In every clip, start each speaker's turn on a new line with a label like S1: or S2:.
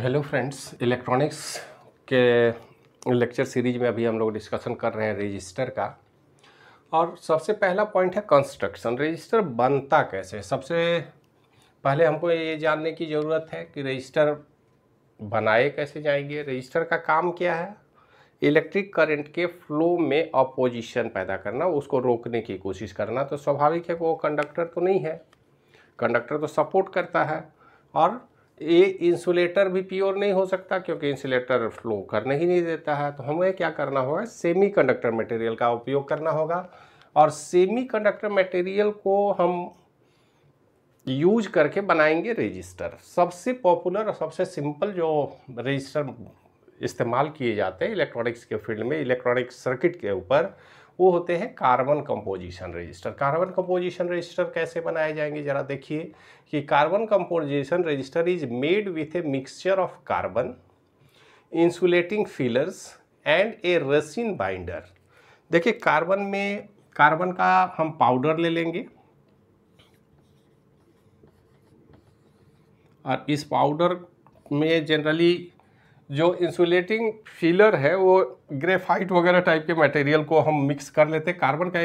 S1: hello friends electronics के lecture series में अभी हम लोग डिस्कशन कर रहे हैं रजिस्टर का और सबसे पहला पॉइंट है कंस्ट्रक्शन रजिस्टर बनता कैसे सबसे पहले हमको ये जानने की ज़रूरत है कि रजिस्टर बनाए कैसे जाएंगे रजिस्टर का काम क्या है इलेक्ट्रिक करंट के फ्लो में अपोजिशन पैदा करना उसको रोकने की कोशिश करना तो स्वाभाविक है वो कंडक्टर तो नहीं है कंडक्टर तो सपोर्ट करता है और ये इंसुलेटर भी प्योर नहीं हो सकता क्योंकि इंसुलेटर फ्लो करने ही नहीं देता है तो हमें क्या करना होगा सेमीकंडक्टर मटेरियल का उपयोग करना होगा और सेमीकंडक्टर मटेरियल को हम यूज करके बनाएंगे रजिस्टर सबसे पॉपुलर और सबसे सिंपल जो रजिस्टर इस्तेमाल किए जाते हैं इलेक्ट्रॉनिक्स के फील्ड में इलेक्ट्रॉनिक सर्किट के ऊपर वो होते हैं carbon composition resistor carbon composition resistor कैसे बनाए जाएंगे ज़रा देखिए कि carbon composition resistor is made with a mixture of carbon insulating fillers and a resin binder देखिए कार्बन में कार्बन का हम पाउडर ले लेंगे और इस पाउडर में जनरली जो इंसुलेटिंग फीलर है वो ग्रेफाइट वगैरह टाइप के मटेरियल को हम मिक्स कर लेते हैं कार्बन का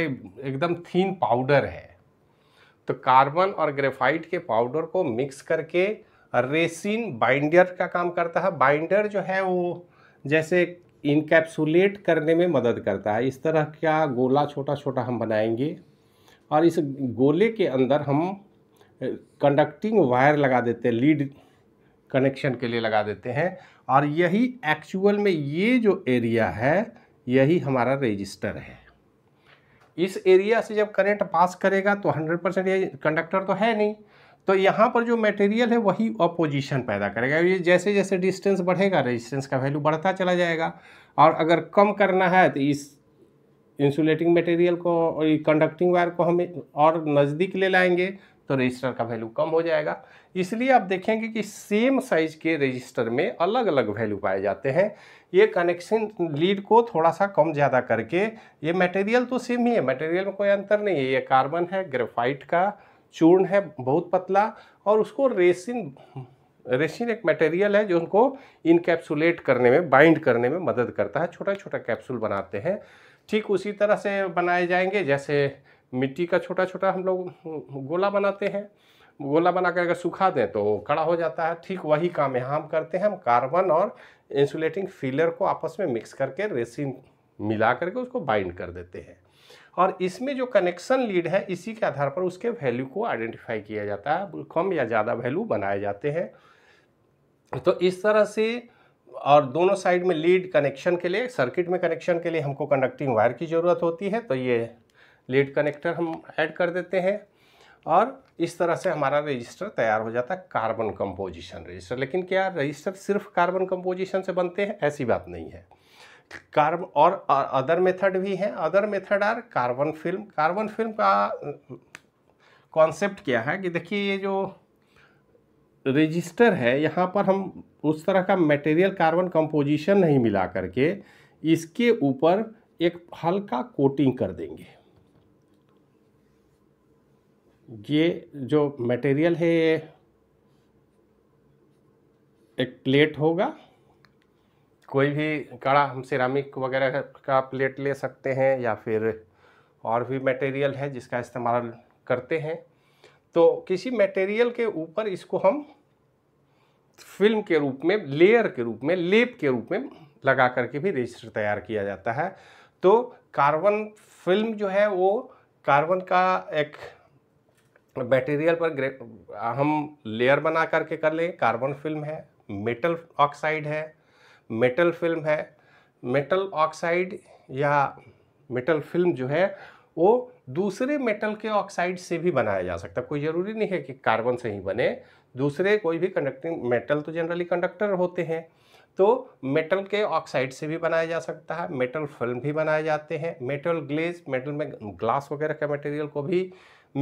S1: एकदम थीन पाउडर है तो कार्बन और ग्रेफाइट के पाउडर को मिक्स करके रेसिन बाइंडर का काम करता है बाइंडर जो है वो जैसे इनकैप्सुलेट करने में मदद करता है इस तरह का गोला छोटा छोटा हम बनाएंगे और इस गोले के अंदर हम कंडक्टिंग eh, वायर लगा देते हैं लीड कनेक्शन के लिए लगा देते हैं और यही एक्चुअल में ये जो एरिया है यही हमारा रजिस्टर है इस एरिया से जब करंट पास करेगा तो 100 परसेंट ये कंडक्टर तो है नहीं तो यहाँ पर जो मटेरियल है वही अपोजिशन पैदा करेगा ये जैसे जैसे डिस्टेंस बढ़ेगा रेजिस्टेंस का वैल्यू बढ़ता चला जाएगा और अगर कम करना है तो इस इंसुलेटिंग मटेरियल को और कंडक्टिंग वायर को हम और नज़दीक ले लाएंगे तो रजिस्टर का वैल्यू कम हो जाएगा इसलिए आप देखेंगे कि सेम साइज के रजिस्टर में अलग अलग वैल्यू पाए जाते हैं ये कनेक्शन लीड को थोड़ा सा कम ज़्यादा करके ये मटेरियल तो सेम ही है मटेरियल में कोई अंतर नहीं है ये कार्बन है ग्रेफाइट का चूर्ण है बहुत पतला और उसको रेसिन रेसिन एक मटेरियल है जो उनको इनकेप्सुलेट करने में बाइंड करने में मदद करता है छोटा छोटा कैप्सूल बनाते हैं ठीक उसी तरह से बनाए जाएंगे जैसे मिट्टी का छोटा छोटा हम लोग गोला बनाते हैं गोला बना कर अगर सुखा दें तो कड़ा हो जाता है ठीक वही काम यहाँ हम करते हैं हम कार्बन और इंसुलेटिंग फीलर को आपस में मिक्स करके रेसिन मिला करके उसको बाइंड कर देते हैं और इसमें जो कनेक्शन लीड है इसी के आधार पर उसके वैल्यू को आइडेंटिफाई किया जाता है कम या ज़्यादा वैल्यू बनाए जाते हैं तो इस तरह से और दोनों साइड में लीड कनेक्शन के लिए सर्किट में कनेक्शन के लिए हमको कंडक्टिंग वायर की ज़रूरत होती है तो ये लीड कनेक्टर हम ऐड कर देते हैं और इस तरह से हमारा रजिस्टर तैयार हो जाता है कार्बन कंपोजिशन रजिस्टर लेकिन क्या रजिस्टर सिर्फ कार्बन कंपोजिशन से बनते हैं ऐसी बात नहीं है कार्बन और अदर मेथड भी हैं other method are carbon film carbon film का कॉन्सेप्ट क्या है कि देखिए ये जो रजिस्टर है यहाँ पर हम उस तरह का मटेरियल कार्बन कंपोजिशन नहीं मिला करके इसके ऊपर एक हल्का कोटिंग कर देंगे ये जो मटेरियल है ये एक प्लेट होगा कोई भी कड़ा हम सिरामिक वगैरह का प्लेट ले सकते हैं या फिर और भी मटेरियल है जिसका इस्तेमाल करते हैं तो किसी मटेरियल के ऊपर इसको हम फिल्म के रूप में लेयर के रूप में लेप के रूप में लगा करके भी रजिस्टर तैयार किया जाता है तो कार्बन फिल्म जो है वो कार्बन का एक मटेरियल पर हम लेयर बना करके कर लें कार्बन फिल्म है मेटल ऑक्साइड है मेटल फिल्म है मेटल ऑक्साइड या मेटल फिल्म जो है वो दूसरे मेटल के ऑक्साइड से भी बनाया जा सकता है कोई ज़रूरी नहीं है कि कार्बन से ही बने दूसरे कोई भी कंडक्टिंग मेटल तो जनरली कंडक्टर होते हैं तो मेटल के ऑक्साइड से भी बनाया जा सकता है मेटल फिल्म भी बनाए जाते हैं मेटल ग्लेज मेटल में ग्लास वगैरह के मटेरियल को भी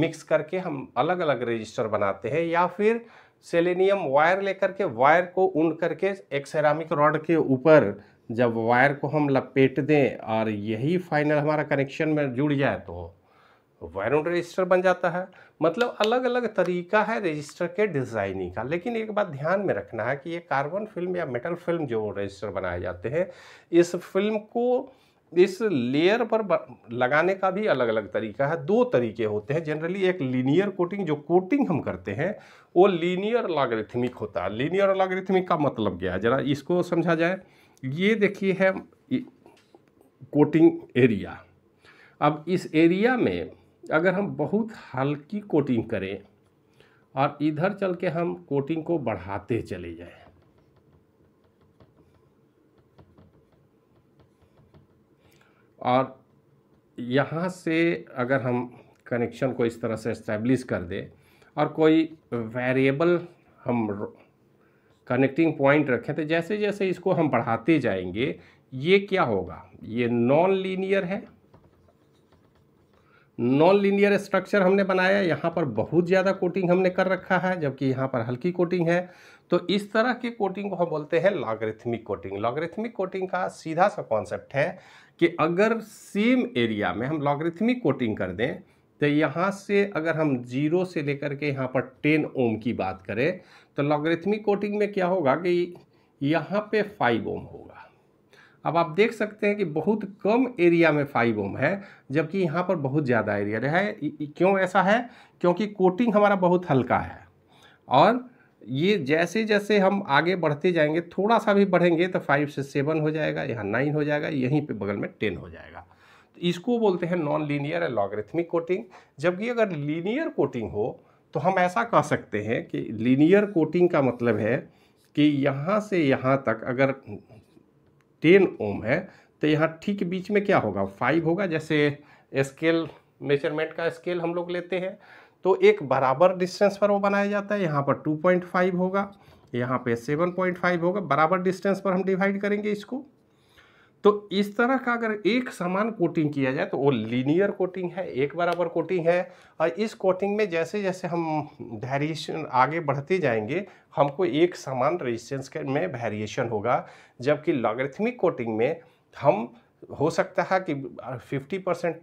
S1: मिक्स करके हम अलग अलग रजिस्टर बनाते हैं या फिर सेलेनियम वायर लेकर के वायर को ऊन करके एक सेरामिक रॉड के ऊपर जब वायर को हम लपेट दें और यही फाइनल हमारा कनेक्शन में जुड़ जाए तो वायर उन रजिस्टर बन जाता है मतलब अलग अलग तरीका है रजिस्टर के डिज़ाइनिंग का लेकिन एक बात ध्यान में रखना है कि ये कार्बन फिल्म या मेटल फिल्म जो रजिस्टर बनाए जाते हैं इस फिल्म को इस लेयर पर लगाने का भी अलग अलग तरीका है दो तरीके होते हैं जनरली एक लीनियर कोटिंग जो कोटिंग हम करते हैं वो लीनियर लॉगरिथमिक होता है लीनियर लॉगरिथमिक का मतलब क्या है जरा इसको समझा जाए ये देखिए है कोटिंग एरिया अब इस एरिया में अगर हम बहुत हल्की कोटिंग करें और इधर चल के हम कोटिंग को बढ़ाते चले जाएँ और यहाँ से अगर हम कनेक्शन को इस तरह से इस्टेब्लिश कर दे और कोई वेरिएबल हम कनेक्टिंग पॉइंट रखें तो जैसे जैसे इसको हम बढ़ाते जाएंगे ये क्या होगा ये नॉन लीनियर है नॉन लीनियर स्ट्रक्चर हमने बनाया यहाँ पर बहुत ज़्यादा कोटिंग हमने कर रखा है जबकि यहाँ पर हल्की कोटिंग है तो इस तरह की कोटिंग को हम बोलते हैं लॉगरिथमिक कोटिंग लॉगरिथमिक कोटिंग का सीधा सा कॉन्सेप्ट है कि अगर सेम एरिया में हम लॉगरिथमिक कोटिंग कर दें तो यहाँ से अगर हम जीरो से लेकर के यहाँ पर टेन ओम की बात करें तो लॉगरिथमिक कोटिंग में क्या होगा कि यहाँ पे फाइव ओम होगा अब आप देख सकते हैं कि बहुत कम एरिया में फाइव ओम है जबकि यहाँ पर बहुत ज़्यादा एरिया है क्यों ऐसा है क्योंकि कोटिंग हमारा बहुत हल्का है और ये जैसे जैसे हम आगे बढ़ते जाएंगे थोड़ा सा भी बढ़ेंगे तो फाइव से सेवन हो जाएगा यहाँ नाइन हो जाएगा यहीं पे बगल में टेन हो जाएगा तो इसको बोलते हैं नॉन लीनियर या लॉगरिथमिक कोटिंग जबकि अगर लीनियर कोटिंग हो तो हम ऐसा कह सकते हैं कि लीनियर कोटिंग का मतलब है कि यहाँ से यहाँ तक अगर टेन ओम है तो यहाँ ठीक बीच में क्या होगा फाइव होगा जैसे स्केल मेजरमेंट का स्केल हम लोग लेते हैं तो एक बराबर डिस्टेंस पर वो बनाया जाता है यहाँ पर टू पॉइंट फाइव होगा यहाँ पे सेवन पॉइंट फाइव होगा बराबर डिस्टेंस पर हम डिवाइड करेंगे इसको तो इस तरह का अगर एक समान कोटिंग किया जाए तो वो लीनियर कोटिंग है एक बराबर कोटिंग है और इस कोटिंग में जैसे जैसे हम वेरिएशन आगे बढ़ते जाएंगे हमको एक समान रेजिस्टेंस के में वेरिएशन होगा जबकि लॉगरिथमिक कोटिंग में हम हो सकता है कि 50 परसेंट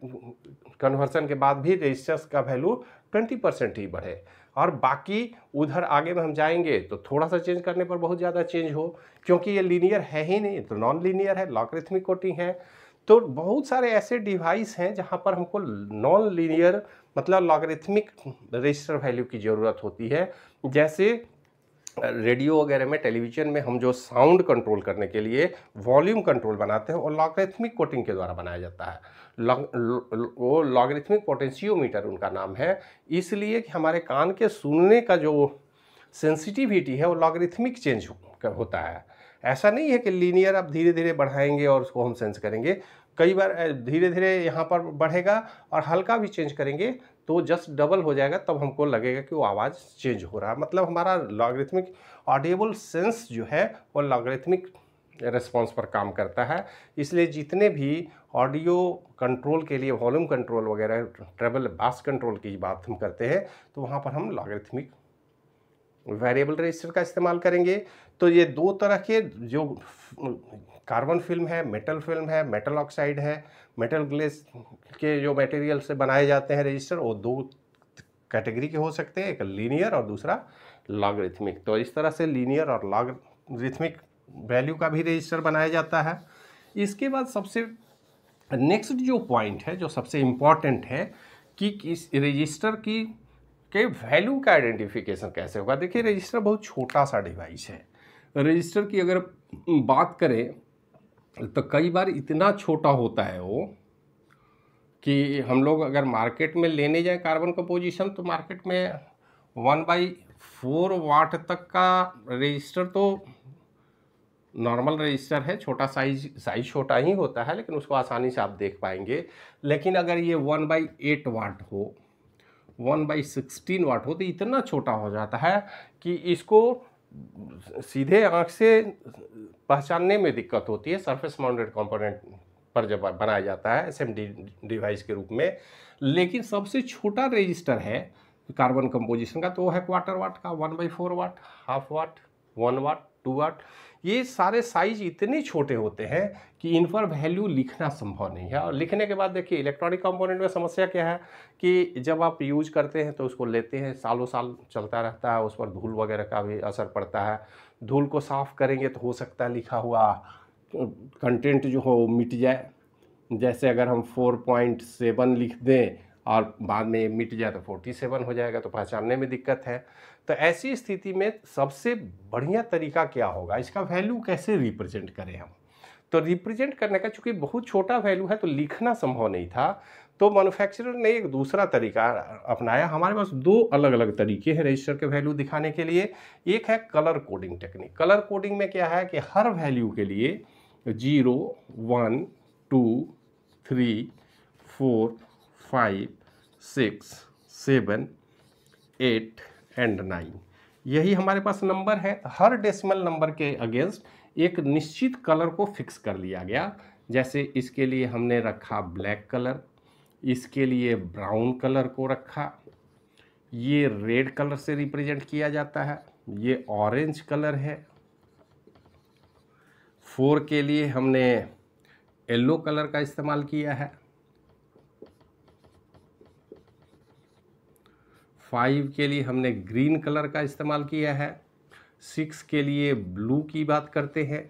S1: कन्वर्सन के बाद भी रेजिस्टेंस का वैल्यू 20 परसेंट ही बढ़े और बाकी उधर आगे में हम जाएंगे तो थोड़ा सा चेंज करने पर बहुत ज़्यादा चेंज हो क्योंकि ये लीनियर है ही नहीं तो नॉन लीनियर है लॉकरिथमिक कोटिंग है तो बहुत सारे ऐसे डिवाइस हैं जहाँ पर हमको नॉन लीनियर मतलब लॉगरिथमिक रजिस्टर वैल्यू की ज़रूरत होती है जैसे रेडियो वगैरह में टेलीविज़न में हम जो साउंड कंट्रोल करने के लिए वॉल्यूम कंट्रोल बनाते हैं और लॉगरिथमिक कोटिंग के द्वारा बनाया जाता है वो लॉगरिथमिक पोटेंशियोमीटर उनका नाम है इसलिए कि हमारे कान के सुनने का जो सेंसिटिविटी है वो लॉगरिथमिक चेंज होता है ऐसा नहीं है कि लीनियर आप धीरे धीरे बढ़ाएंगे और उसको हम सेंस करेंगे कई बार धीरे धीरे यहाँ पर बढ़ेगा और हल्का भी चेंज करेंगे तो जस्ट डबल हो जाएगा तब हमको लगेगा कि वो आवाज़ चेंज हो रहा है मतलब हमारा लॉगरिथमिक ऑडिएबल सेंस जो है वो लॉगरिथमिक रिस्पॉन्स पर काम करता है इसलिए जितने भी ऑडियो कंट्रोल के लिए वॉल्यूम कंट्रोल वगैरह ट्रेबल बास कंट्रोल की बात हम करते हैं तो वहाँ पर हम लॉगरिथमिक वेरिएबल रजिस्टर का इस्तेमाल करेंगे तो ये दो तरह के जो कार्बन फिल्म है मेटल फिल्म है मेटल ऑक्साइड है मेटल ग्लेस के जो मटेरियल से बनाए जाते हैं रजिस्टर वो दो कैटेगरी के हो सकते हैं एक लीनियर और दूसरा लॉगरिथमिक तो इस तरह से लीनियर और लॉगरिथमिक वैल्यू का भी रजिस्टर बनाया जाता है इसके बाद सबसे नेक्स्ट जो पॉइंट है जो सबसे इम्पॉर्टेंट है कि इस रजिस्टर की के वैल्यू का आइडेंटिफिकेशन कैसे होगा देखिए रजिस्टर बहुत छोटा सा डिवाइस है रजिस्टर की अगर बात करें तो कई बार इतना छोटा होता है वो कि हम लोग अगर मार्केट में लेने जाएं कार्बन का पोजिशन तो मार्केट में वन बाई फोर वाट तक का रजिस्टर तो नॉर्मल रजिस्टर है छोटा साइज साइज छोटा ही होता है लेकिन उसको आसानी से आप देख पाएंगे लेकिन अगर ये वन बाई एट वाट हो वन बाई सिक्सटीन वाट हो तो इतना छोटा हो जाता है कि इसको सीधे आँख से पहचानने में दिक्कत होती है सरफेस माउंटेड कंपोनेंट पर जब बनाया जाता है एस डिवाइस के रूप में लेकिन सबसे छोटा रजिस्टर है कार्बन कंपोजिशन का तो वो है क्वार्टर वाट का one by four watt half watt one watt two watt ये सारे साइज इतने छोटे होते हैं कि इन पर वैल्यू लिखना संभव नहीं है और लिखने के बाद देखिए इलेक्ट्रॉनिक कंपोनेंट में समस्या क्या है कि जब आप यूज करते हैं तो उसको लेते हैं सालों साल चलता रहता है उस पर धूल वगैरह का भी असर पड़ता है धूल को साफ़ करेंगे तो हो सकता है लिखा हुआ कंटेंट जो हो मिट जाए जैसे अगर हम फोर पॉइंट सेवन लिख दें और बाद में मिट जाए तो फोर्टी सेवन हो जाएगा तो पहचानने में दिक्कत है तो ऐसी स्थिति में सबसे बढ़िया तरीका क्या होगा इसका वैल्यू कैसे रिप्रेजेंट करें हम तो रिप्रेजेंट करने का चूँकि बहुत छोटा वैल्यू है तो लिखना संभव नहीं था तो मैन्युफैक्चरर ने एक दूसरा तरीका अपनाया हमारे पास दो अलग अलग तरीके हैं रजिस्टर के वैल्यू दिखाने के लिए एक है colour coding technique colour coding में क्या है कि हर वैल्यू के लिए zero one two three four five six seven eight and nine यही हमारे पास नंबर है हर डेसिमल नंबर के अगेंस्ट एक निश्चित कलर को फिक्स कर लिया गया जैसे इसके लिए हमने रखा ब्लैक कलर इसके लिए ब्राउन कलर को रखा ये रेड कलर से रिप्रेजेंट किया जाता है ये ऑरेंज कलर है फोर के लिए हमने येलो कलर का इस्तेमाल किया है फाइव के लिए हमने ग्रीन कलर का इस्तेमाल किया है सिक्स के लिए ब्लू की बात करते हैं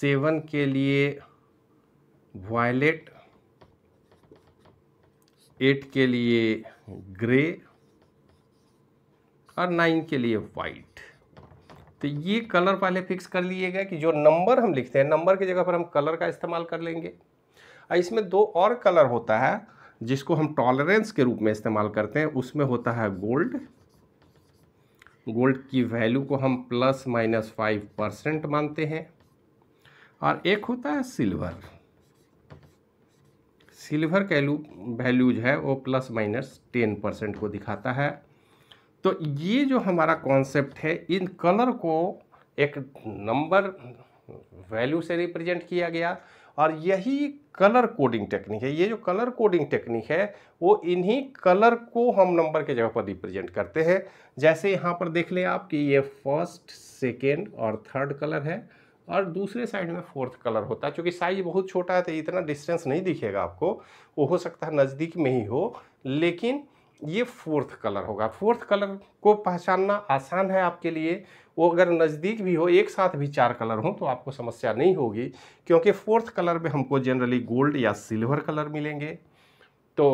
S1: सेवन के लिए वायलेट एट के लिए ग्रे और नाइन के लिए वाइट तो ये कलर पहले फिक्स कर लिए गए कि जो नंबर हम लिखते हैं नंबर की जगह पर हम कलर का इस्तेमाल कर लेंगे इसमें दो और कलर होता है जिसको हम टॉलरेंस के रूप में इस्तेमाल करते हैं उसमें होता है गोल्ड गोल्ड की वैल्यू को हम प्लस माइनस फाइव परसेंट मानते हैं और एक होता है सिल्वर सिल्वर का वैल्यूज है वो प्लस माइनस टेन परसेंट को दिखाता है तो ये जो हमारा कॉन्सेप्ट है इन कलर को एक नंबर वैल्यू से रिप्रेजेंट किया गया और यही कलर कोडिंग टेक्निक है ये जो कलर कोडिंग टेक्निक है वो इन्हीं कलर को हम नंबर के जगह पर रिप्रेजेंट करते हैं जैसे यहाँ पर देख लें आप कि ये फर्स्ट सेकेंड और थर्ड कलर है और दूसरे साइड में फोर्थ कलर होता है क्योंकि साइज बहुत छोटा है तो इतना डिस्टेंस नहीं दिखेगा आपको वो हो सकता है नज़दीक में ही हो लेकिन ये फोर्थ कलर होगा फोर्थ कलर को पहचानना आसान है आपके लिए वो अगर नज़दीक भी हो एक साथ भी चार कलर हों तो आपको समस्या नहीं होगी क्योंकि फोर्थ कलर में हमको जनरली गोल्ड या सिल्वर कलर मिलेंगे तो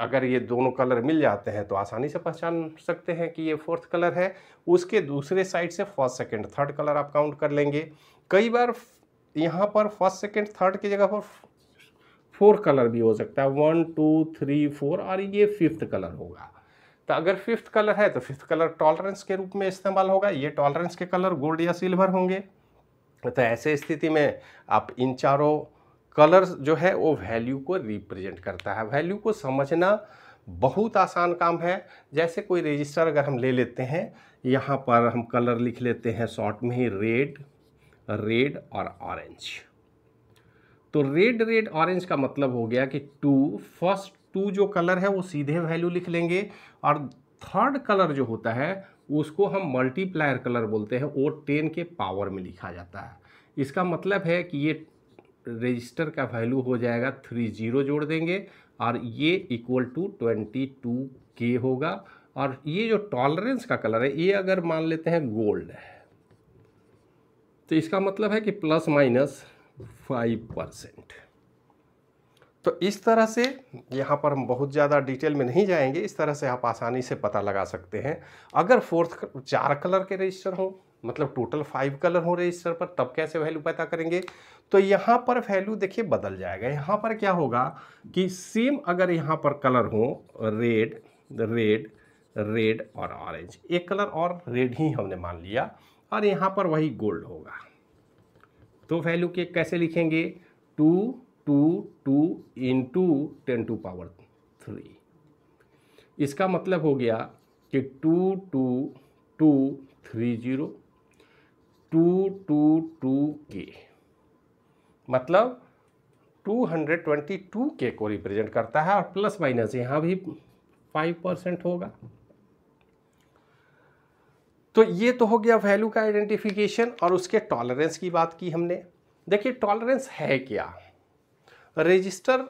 S1: अगर ये दोनों कलर मिल जाते हैं तो आसानी से पहचान सकते हैं कि ये फोर्थ कलर है उसके दूसरे साइड से फर्स्ट सेकेंड थर्ड कलर आप काउंट कर लेंगे कई बार यहाँ पर फर्स्ट सेकेंड थर्ड की जगह पर फोर कलर भी हो सकता है वन टू थ्री फोर और ये फिफ्थ कलर होगा तो अगर फिफ्थ कलर है तो फिफ्थ कलर टॉलरेंस के रूप में इस्तेमाल होगा ये टॉलरेंस के कलर गोल्ड या सिल्वर होंगे तो ऐसे स्थिति में आप इन चारों कलर्स जो है वो वैल्यू को रिप्रेजेंट करता है वैल्यू को समझना बहुत आसान काम है जैसे कोई रजिस्टर अगर हम ले लेते हैं यहाँ पर हम कलर लिख लेते हैं शॉर्ट में ही रेड रेड और ऑरेंज तो रेड रेड ऑरेंज का मतलब हो गया कि टू फर्स्ट टू जो कलर है वो सीधे वैल्यू लिख लेंगे और थर्ड कलर जो होता है उसको हम मल्टीप्लायर कलर बोलते हैं वो टेन के पावर में लिखा जाता है इसका मतलब है कि ये रजिस्टर का वैल्यू हो जाएगा थ्री जीरो जोड़ देंगे और ये इक्वल टू ट्वेंटी टू के होगा और ये जो टॉलरेंस का कलर है ये अगर मान लेते हैं गोल्ड है तो इसका मतलब है कि प्लस माइनस फाइव परसेंट तो इस तरह से यहाँ पर हम बहुत ज़्यादा डिटेल में नहीं जाएंगे इस तरह से आप आसानी से पता लगा सकते हैं अगर फोर्थ चार कलर के रजिस्टर हों मतलब टोटल फाइव कलर हो रजिस्टर पर तब कैसे वैल्यू पता करेंगे तो यहाँ पर वैल्यू देखिए बदल जाएगा यहाँ पर क्या होगा कि सेम अगर यहाँ पर कलर हो रेड रेड रेड और ऑरेंज एक कलर और रेड ही हमने मान लिया और यहाँ पर वही गोल्ड होगा तो वैल्यू के कैसे लिखेंगे two two two into ten to power three इसका मतलब हो गया कि two two two three zero two two two के मतलब टू हंड्रेड ट्वेंटी टू के को रिप्रेजेंट करता है और प्लस माइनस यहाँ भी फाइव परसेंट होगा तो ये तो हो गया वैल्यू का आइडेंटिफिकेशन और उसके टॉलरेंस की बात की हमने देखिए टॉलरेंस है क्या रजिस्टर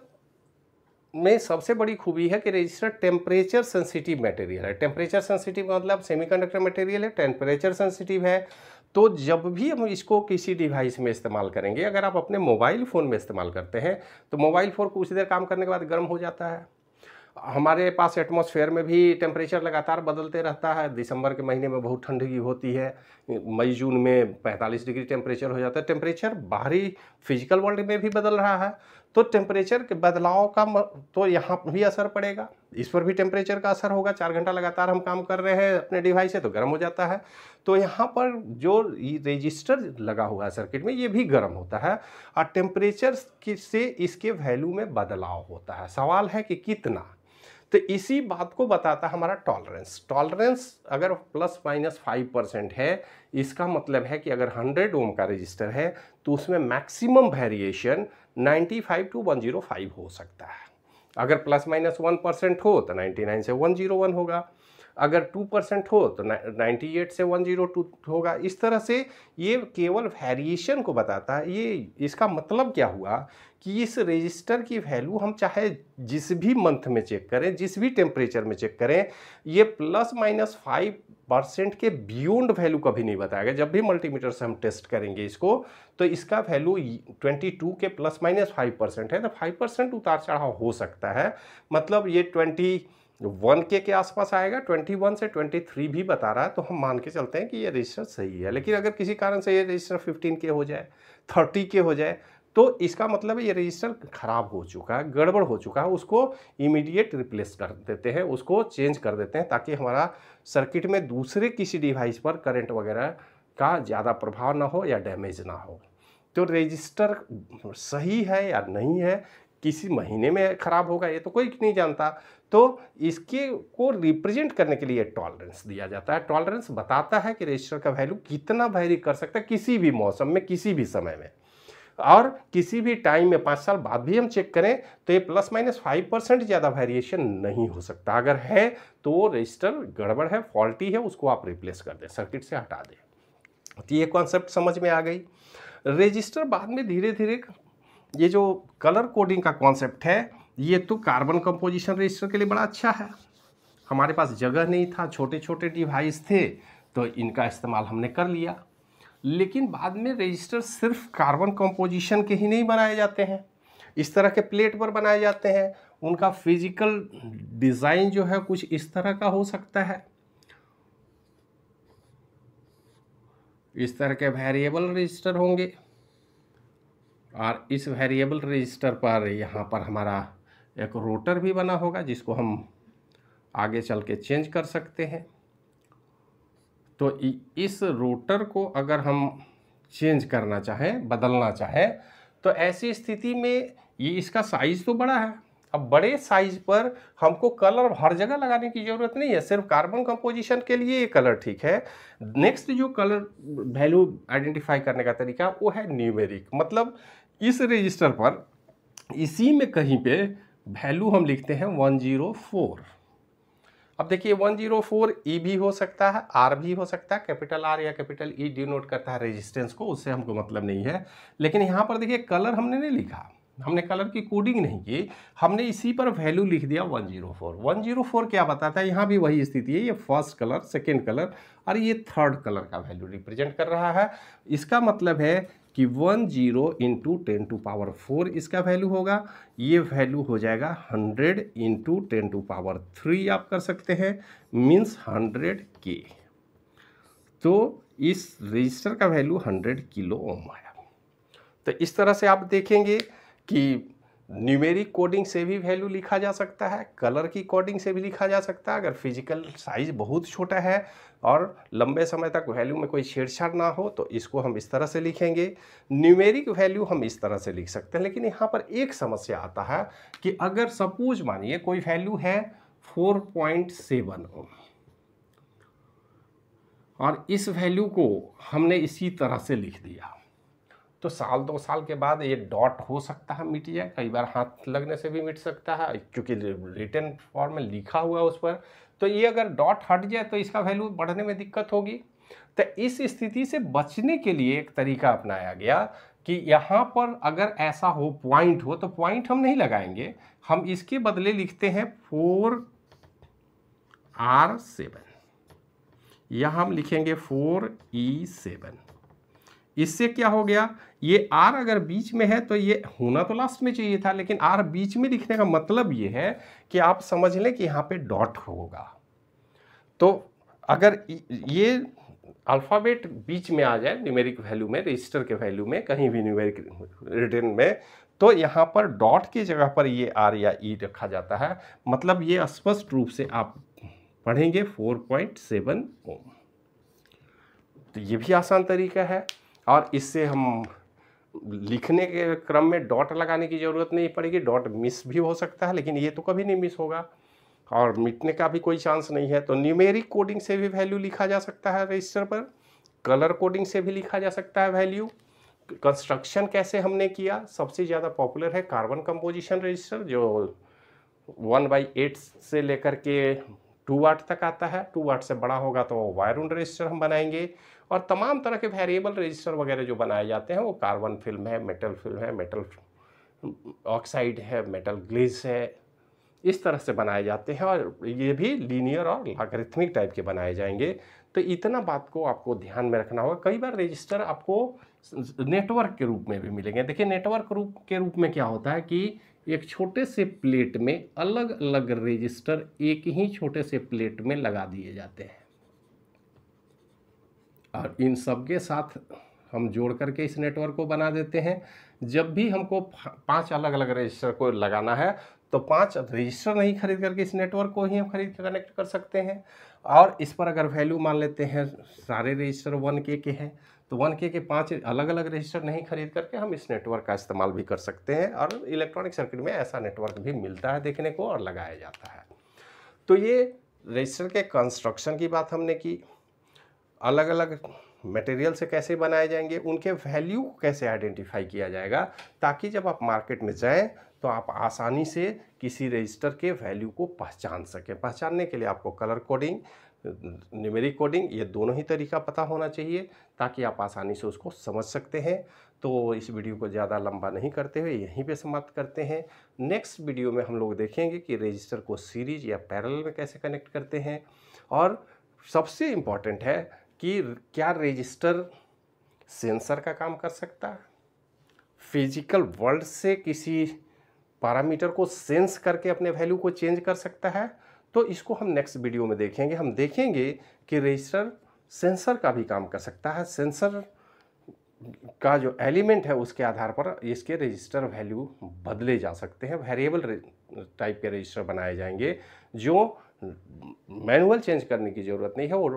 S1: में सबसे बड़ी खूबी है कि रजिस्टर टेम्परेचर सेंसिटिव मटेरियल है टेम्परेचर सेंसिटिव मतलब सेमीकंडक्टर मटेरियल है टेम्परेचर सेंसिटिव है तो जब भी हम इसको किसी डिवाइस में इस्तेमाल करेंगे अगर आप अपने मोबाइल फ़ोन में इस्तेमाल करते हैं तो मोबाइल फ़ोन कुछ देर काम करने के बाद गर्म हो जाता है हमारे पास एटमॉस्फेयर में भी टेम्परेचर लगातार बदलते रहता है दिसंबर के महीने में बहुत ठंडी होती है मई जून में 45 डिग्री टेम्परेचर हो जाता है टेम्परेचर बाहरी फिजिकल वर्ल्ड में भी बदल रहा है तो टेम्परेचर के बदलाव का तो यहाँ भी असर पड़ेगा इस पर भी टेम्परेचर का असर होगा चार घंटा लगातार हम काम कर रहे हैं अपने डिवाइस से तो गर्म हो जाता है तो यहाँ पर जो रजिस्टर लगा हुआ है सर्किट में ये भी गर्म होता है और टेम्परेचर से इसके वैल्यू में बदलाव होता है सवाल है कि कितना तो इसी बात को बताता हमारा टॉलरेंस टॉलरेंस अगर प्लस माइनस फाइव परसेंट है इसका मतलब है कि अगर हंड्रेड ओम का रजिस्टर है तो उसमें maximum variation ninety five to one zero five हो सकता है अगर प्लस माइनस वन परसेंट हो तो नाइन्टी नाइन से वन जीरो वन होगा अगर टू परसेंट हो तो नाइन्टी एट से वन जीरो टू होगा इस तरह से ये केवल वेरिएशन को बताता है ये इसका मतलब क्या हुआ कि इस रजिस्टर की वैल्यू हम चाहे जिस भी मंथ में चेक करें जिस भी टेम्परेचर में चेक करें ये प्लस माइनस फाइव परसेंट के बियॉन्ड वैल्यू कभी नहीं बताएगा जब भी मल्टीमीटर से हम टेस्ट करेंगे इसको तो इसका वैल्यू 22 के प्लस माइनस फाइव परसेंट है तो फाइव परसेंट उतार चढ़ाव हो सकता है मतलब ये ट्वेंटी वन के के आसपास आएगा ट्वेंटी वन से ट्वेंटी थ्री भी बता रहा है तो हम मान के चलते हैं कि ये रजिस्टर सही है लेकिन अगर किसी कारण से ये रजिस्टर फिफ्टीन के हो जाए थर्टी के हो जाए तो इसका मतलब ये रजिस्टर खराब हो चुका है गड़बड़ हो चुका है उसको इमीडिएट रिप्लेस कर देते हैं उसको चेंज कर देते हैं ताकि हमारा सर्किट में दूसरे किसी डिवाइस पर करंट वगैरह का ज़्यादा प्रभाव ना हो या डैमेज ना हो तो रजिस्टर सही है या नहीं है किसी महीने में ख़राब होगा ये तो कोई नहीं जानता तो इसके को रिप्रेजेंट करने के लिए टॉलरेंस दिया जाता है टॉलरेंस बताता है कि रजिस्टर का वैल्यू कितना वैरी कर सकता है किसी भी मौसम में किसी भी समय में और किसी भी टाइम में पाँच साल बाद भी हम चेक करें तो ये प्लस माइनस फाइव परसेंट ज़्यादा वेरिएशन नहीं हो सकता अगर है तो वो रजिस्टर गड़बड़ है फॉल्टी है उसको आप रिप्लेस कर दें सर्किट से हटा दें तो ये कॉन्सेप्ट समझ में आ गई रजिस्टर बाद में धीरे धीरे ये जो कलर कोडिंग का कॉन्सेप्ट है ये तो कार्बन कंपोजिशन रजिस्टर के लिए बड़ा अच्छा है हमारे पास जगह नहीं था छोटे छोटे डिवाइस थे तो इनका इस्तेमाल हमने कर लिया लेकिन बाद में रजिस्टर सिर्फ कार्बन कंपोजिशन के ही नहीं बनाए जाते हैं इस तरह के प्लेट पर बनाए जाते हैं उनका फिजिकल डिज़ाइन जो है कुछ इस तरह का हो सकता है इस तरह के वेरिएबल रजिस्टर होंगे और इस वेरिएबल रजिस्टर पर यहाँ पर हमारा एक रोटर भी बना होगा जिसको हम आगे चल के चेंज कर सकते हैं तो इस रोटर को अगर हम चेंज करना चाहें बदलना चाहें तो ऐसी स्थिति में ये इसका साइज़ तो बड़ा है अब बड़े साइज पर हमको कलर हर जगह लगाने की ज़रूरत नहीं है सिर्फ कार्बन कंपोजिशन के लिए ये कलर ठीक है नेक्स्ट जो कलर वैल्यू आइडेंटिफाई करने का तरीका वो है न्यूमेरिक मतलब इस रजिस्टर पर इसी में कहीं पे वैल्यू हम लिखते हैं वन जीरो फोर अब देखिए one zero four E e भी हो सकता है आर भी हो सकता है कैपिटल आर या कैपिटल ई e डिनोट करता है रेजिस्टेंस को उससे हमको मतलब नहीं है लेकिन यहाँ पर देखिए कलर हमने नहीं लिखा हमने कलर की कोडिंग नहीं की हमने इसी पर वैल्यू लिख दिया 104 104 क्या बताता है यहाँ भी वही स्थिति है ये फर्स्ट कलर सेकेंड कलर और ये थर्ड कलर का वैल्यू रिप्रेजेंट कर रहा है इसका मतलब है कि one zero into ten to power four इसका वैल्यू होगा ये वैल्यू हो जाएगा hundred into ten to power three आप कर सकते हैं मीन्स हंड्रेड के तो इस रजिस्टर का वैल्यू हंड्रेड किलो ओम आया तो इस तरह से आप देखेंगे कि न्यूमेरिक कोडिंग से भी वैल्यू लिखा जा सकता है कलर की कोडिंग से भी लिखा जा सकता है अगर फिजिकल साइज बहुत छोटा है और लंबे समय तक वैल्यू में कोई छेड़छाड़ ना हो तो इसको हम इस तरह से लिखेंगे न्यूमेरिक वैल्यू हम इस तरह से लिख सकते हैं लेकिन यहाँ पर एक समस्या आता है कि अगर सपोज मानिए कोई वैल्यू है फोर पॉइंट सेवन और इस वैल्यू को हमने इसी तरह से लिख दिया तो साल दो साल के बाद ये डॉट हो सकता है मिट जाए कई बार हाथ लगने से भी मिट सकता है क्योंकि रिटर्न फॉर्म में लिखा हुआ है उस पर तो ये अगर डॉट हट जाए तो इसका वैल्यू बढ़ने में दिक्कत होगी तो इस स्थिति से बचने के लिए एक तरीका अपनाया गया कि यहाँ पर अगर ऐसा हो पॉइंट हो तो पॉइंट हम नहीं लगाएंगे हम इसके बदले लिखते हैं फोर आर सेवन यह हम लिखेंगे फोर ई सेवन इससे क्या हो गया ये आर अगर बीच में है तो ये होना तो लास्ट में चाहिए था लेकिन आर बीच में लिखने का मतलब ये है कि आप समझ लें कि यहाँ पे डॉट होगा तो अगर ये अल्फ़ाबेट बीच में आ जाए न्यूमेरिक वैल्यू में रजिस्टर के वैल्यू में कहीं भी न्यूमेरिक रिटर्न में तो यहाँ पर डॉट की जगह पर ये आर या ई e रखा जाता है मतलब ये स्पष्ट रूप से आप पढ़ेंगे 4.7 ओम तो ये भी आसान तरीका है और इससे हम लिखने के क्रम में डॉट लगाने की ज़रूरत नहीं पड़ेगी डॉट मिस भी हो सकता है लेकिन ये तो कभी नहीं मिस होगा और मिटने का भी कोई चांस नहीं है तो न्यूमेरिक कोडिंग से भी वैल्यू लिखा जा सकता है रजिस्टर पर कलर कोडिंग से भी लिखा जा सकता है वैल्यू कंस्ट्रक्शन कैसे हमने किया सबसे ज़्यादा पॉपुलर है कार्बन कंपोजिशन रजिस्टर जो वन बाई एट से लेकर के टू वाट तक आता है टू वाट से बड़ा होगा तो वायरुंड रजिस्टर हम बनाएंगे और तमाम तरह के वेरिएबल रजिस्टर वगैरह जो बनाए जाते हैं वो कार्बन फिल्म है मेटल फिल्म है मेटल ऑक्साइड है मेटल ग्लिस है इस तरह से बनाए जाते हैं और ये भी लीनियर और लागरिथमिक टाइप के बनाए जाएंगे तो इतना बात को आपको ध्यान में रखना होगा कई बार रजिस्टर आपको नेटवर्क के रूप में भी मिलेंगे देखिए नेटवर्क रूप के रूप में क्या होता है कि एक छोटे से प्लेट में अलग अलग रजिस्टर एक ही छोटे से प्लेट में लगा दिए जाते हैं और इन सब के साथ हम जोड़ करके इस नेटवर्क को बना देते हैं जब भी हमको पांच अलग अलग रजिस्टर को लगाना है तो पांच रजिस्टर नहीं खरीद करके इस नेटवर्क को ही हम खरीद कर कनेक्ट कर सकते हैं और इस पर अगर वैल्यू मान लेते हैं सारे रजिस्टर वन के के हैं तो वन के के पांच अलग अलग रजिस्टर नहीं खरीद करके हम इस नेटवर्क का इस्तेमाल भी कर सकते हैं और इलेक्ट्रॉनिक सर्किट में ऐसा नेटवर्क भी मिलता है देखने को और लगाया जाता है तो ये रजिस्टर के कंस्ट्रक्शन की बात हमने की अलग अलग मटेरियल से कैसे बनाए जाएंगे उनके वैल्यू को कैसे आइडेंटिफाई किया जाएगा ताकि जब आप मार्केट में जाएं तो आप आसानी से किसी रजिस्टर के वैल्यू को पहचान सकें पहचानने के लिए आपको कलर कोडिंग न्यूमेरिक कोडिंग ये दोनों ही तरीका पता होना चाहिए ताकि आप आसानी से उसको समझ सकते हैं तो इस वीडियो को ज़्यादा लंबा नहीं करते हुए यहीं पे समाप्त करते हैं नेक्स्ट वीडियो में हम लोग देखेंगे कि रजिस्टर को सीरीज या पैरल में कैसे कनेक्ट करते हैं और सबसे इम्पॉर्टेंट है कि क्या रजिस्टर सेंसर का काम कर सकता है फिजिकल वर्ल्ड से किसी पैरामीटर को सेंस करके अपने वैल्यू को चेंज कर सकता है तो इसको हम नेक्स्ट वीडियो में देखेंगे हम देखेंगे कि रजिस्टर सेंसर का भी काम कर सकता है सेंसर का जो एलिमेंट है उसके आधार पर इसके रजिस्टर वैल्यू बदले जा सकते हैं वेरिएबल टाइप के रजिस्टर बनाए जाएंगे जो मैनुअल चेंज करने की ज़रूरत नहीं है और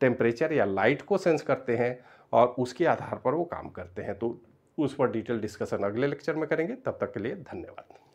S1: टेम्परेचर या लाइट को सेंस करते हैं और उसके आधार पर वो काम करते हैं तो उस पर डिटेल डिस्कशन अगले लेक्चर में करेंगे तब तक के लिए धन्यवाद